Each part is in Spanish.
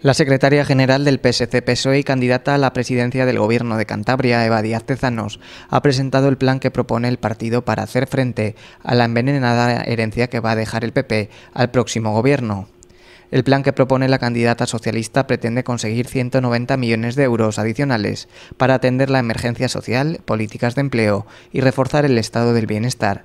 La secretaria general del PSC-PSOE y candidata a la presidencia del Gobierno de Cantabria, Eva Díaz Tezanos, ha presentado el plan que propone el partido para hacer frente a la envenenada herencia que va a dejar el PP al próximo gobierno. El plan que propone la candidata socialista pretende conseguir 190 millones de euros adicionales para atender la emergencia social, políticas de empleo y reforzar el estado del bienestar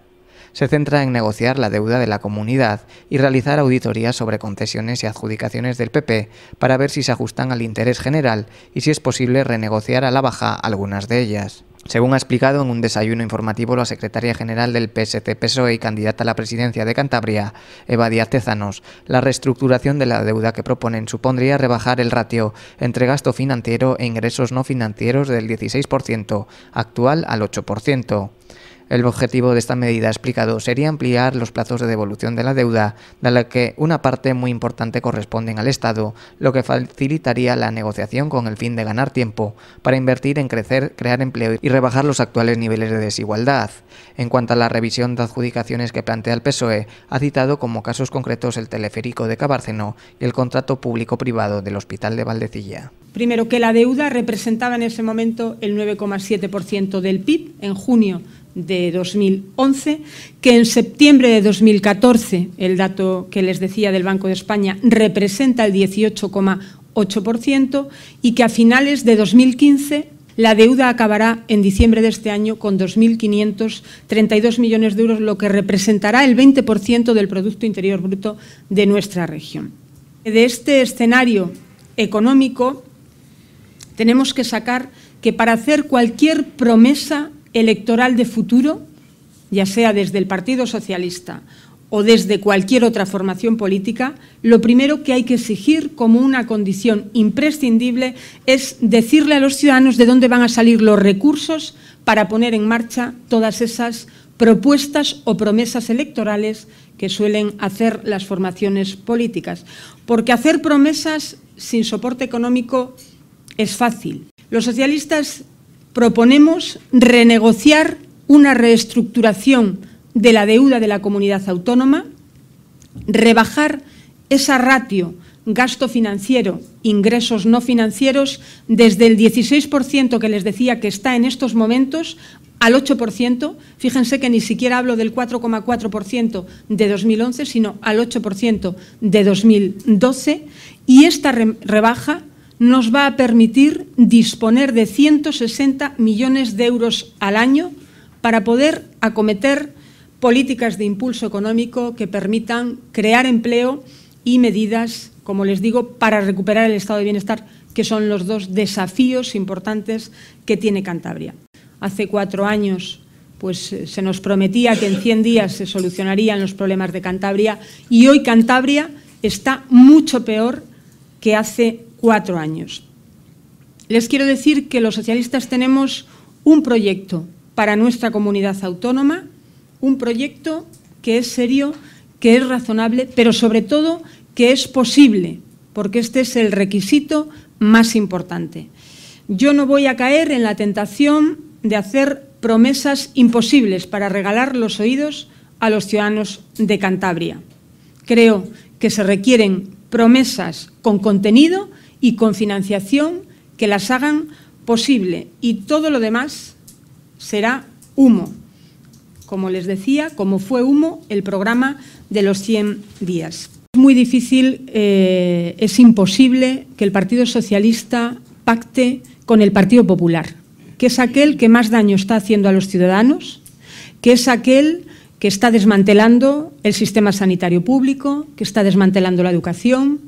se centra en negociar la deuda de la comunidad y realizar auditorías sobre concesiones y adjudicaciones del PP para ver si se ajustan al interés general y si es posible renegociar a la baja algunas de ellas. Según ha explicado en un desayuno informativo la secretaria general del PST psoe y candidata a la presidencia de Cantabria, Eva Díaz Tezanos, la reestructuración de la deuda que proponen supondría rebajar el ratio entre gasto financiero e ingresos no financieros del 16% actual al 8%. El objetivo de esta medida explicado sería ampliar los plazos de devolución de la deuda, de la que una parte muy importante corresponde al Estado, lo que facilitaría la negociación con el fin de ganar tiempo para invertir en crecer, crear empleo y rebajar los actuales niveles de desigualdad. En cuanto a la revisión de adjudicaciones que plantea el PSOE, ha citado como casos concretos el teleférico de Cabárceno y el contrato público-privado del Hospital de Valdecilla. Primero, que la deuda representaba en ese momento el 9,7% del PIB en junio de 2011, que en septiembre de 2014, el dato que les decía del Banco de España, representa el 18,8% y que a finales de 2015 la deuda acabará en diciembre de este año con 2.532 millones de euros, lo que representará el 20% del Producto Interior Bruto de nuestra región. De este escenario económico tenemos que sacar que para hacer cualquier promesa electoral de futuro, ya sea desde el Partido Socialista o desde cualquier otra formación política, lo primero que hay que exigir como una condición imprescindible es decirle a los ciudadanos de dónde van a salir los recursos para poner en marcha todas esas propuestas o promesas electorales que suelen hacer las formaciones políticas. Porque hacer promesas sin soporte económico es fácil. Los socialistas proponemos renegociar una reestructuración de la deuda de la comunidad autónoma, rebajar esa ratio gasto financiero, ingresos no financieros, desde el 16% que les decía que está en estos momentos al 8%, fíjense que ni siquiera hablo del 4,4% de 2011, sino al 8% de 2012, y esta rebaja nos va a permitir disponer de 160 millones de euros al año para poder acometer políticas de impulso económico que permitan crear empleo y medidas, como les digo, para recuperar el estado de bienestar, que son los dos desafíos importantes que tiene Cantabria. Hace cuatro años pues, eh, se nos prometía que en 100 días se solucionarían los problemas de Cantabria y hoy Cantabria está mucho peor que hace cuatro años. Les quiero decir que los socialistas tenemos un proyecto para nuestra comunidad autónoma, un proyecto que es serio, que es razonable, pero sobre todo que es posible, porque este es el requisito más importante. Yo no voy a caer en la tentación de hacer promesas imposibles para regalar los oídos a los ciudadanos de Cantabria. Creo que se requieren promesas con contenido y con financiación que las hagan posible. Y todo lo demás será humo, como les decía, como fue humo el programa de los 100 días. Es muy difícil, eh, es imposible que el Partido Socialista pacte con el Partido Popular, que es aquel que más daño está haciendo a los ciudadanos, que es aquel que está desmantelando el sistema sanitario público, que está desmantelando la educación,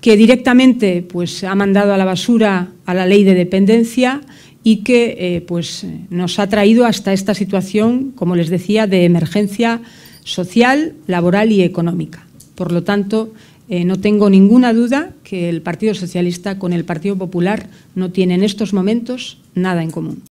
que directamente pues, ha mandado a la basura a la ley de dependencia y que eh, pues, nos ha traído hasta esta situación, como les decía, de emergencia social, laboral y económica. Por lo tanto, eh, no tengo ninguna duda que el Partido Socialista con el Partido Popular no tiene en estos momentos nada en común.